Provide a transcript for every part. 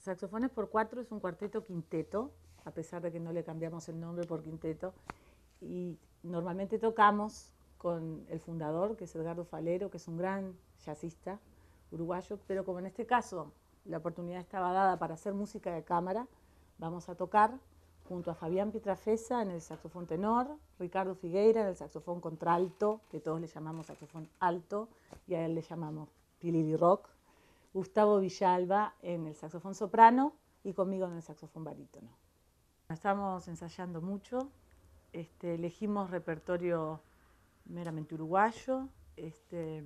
Saxofones por cuatro es un cuarteto quinteto, a pesar de que no le cambiamos el nombre por quinteto. Y normalmente tocamos con el fundador, que es Edgardo Falero, que es un gran jazzista uruguayo, pero como en este caso la oportunidad estaba dada para hacer música de cámara, vamos a tocar junto a Fabián Pietrafesa en el saxofón tenor, Ricardo Figueira en el saxofón contralto, que todos le llamamos saxofón alto, y a él le llamamos pilili rock, Gustavo Villalba en el saxofón soprano y conmigo en el saxofón barítono. Estamos ensayando mucho, este, elegimos repertorio meramente uruguayo, este,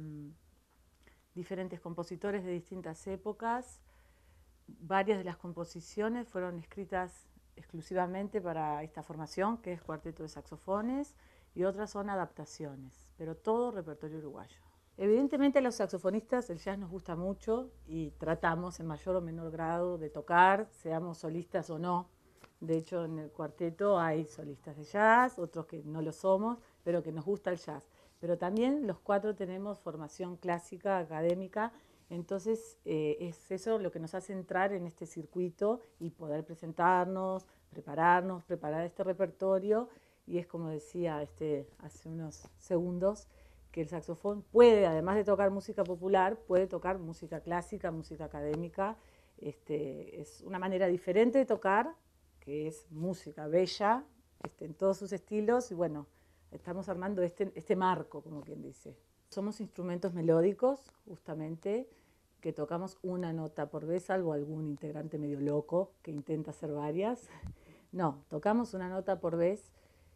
diferentes compositores de distintas épocas. Varias de las composiciones fueron escritas exclusivamente para esta formación, que es cuarteto de saxofones, y otras son adaptaciones, pero todo repertorio uruguayo. Evidentemente a los saxofonistas el jazz nos gusta mucho y tratamos en mayor o menor grado de tocar, seamos solistas o no. De hecho, en el cuarteto hay solistas de jazz, otros que no lo somos, pero que nos gusta el jazz. Pero también los cuatro tenemos formación clásica, académica, entonces eh, es eso lo que nos hace entrar en este circuito y poder presentarnos, prepararnos, preparar este repertorio. Y es como decía este, hace unos segundos, que el saxofón puede, además de tocar música popular, puede tocar música clásica, música académica. Este, es una manera diferente de tocar, que es música bella, este, en todos sus estilos, y bueno, estamos armando este, este marco, como quien dice. Somos instrumentos melódicos, justamente, que tocamos una nota por vez, salvo algún integrante medio loco que intenta hacer varias. No, tocamos una nota por vez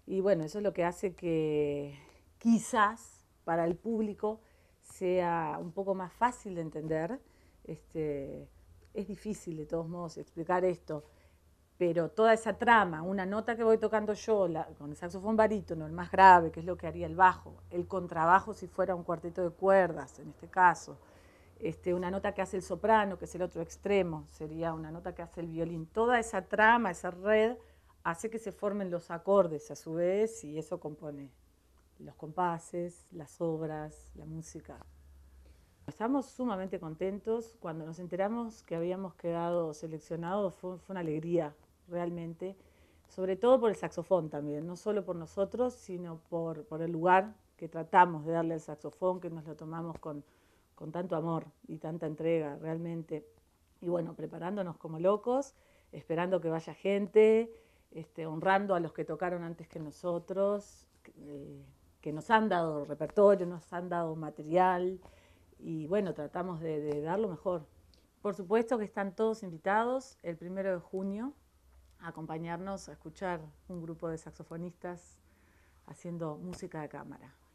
y bueno, eso es lo que hace que quizás para el público sea un poco más fácil de entender. Este, es difícil de todos modos explicar esto, pero toda esa trama, una nota que voy tocando yo la, con el saxofón barítono, el más grave, que es lo que haría el bajo, el contrabajo si fuera un cuarteto de cuerdas, en este caso, este, una nota que hace el soprano, que es el otro extremo, sería una nota que hace el violín, toda esa trama, esa red, hace que se formen los acordes a su vez y eso compone los compases, las obras, la música. Estamos sumamente contentos. Cuando nos enteramos que habíamos quedado seleccionados fue, una alegría realmente, sobre todo por el saxofón también, no solo por nosotros, sino por, el lugar que tratamos de darle al saxofón, que nos lo tomamos con, con tanto amor y tanta entrega realmente. Y bueno, preparándonos como locos, esperando que vaya gente, este, honrando a los que tocaron antes que nosotros. Eh, nos han dado repertorio, nos han dado material y bueno, tratamos de, de dar lo mejor. Por supuesto que están todos invitados el primero de junio a acompañarnos a escuchar un grupo de saxofonistas haciendo música de cámara.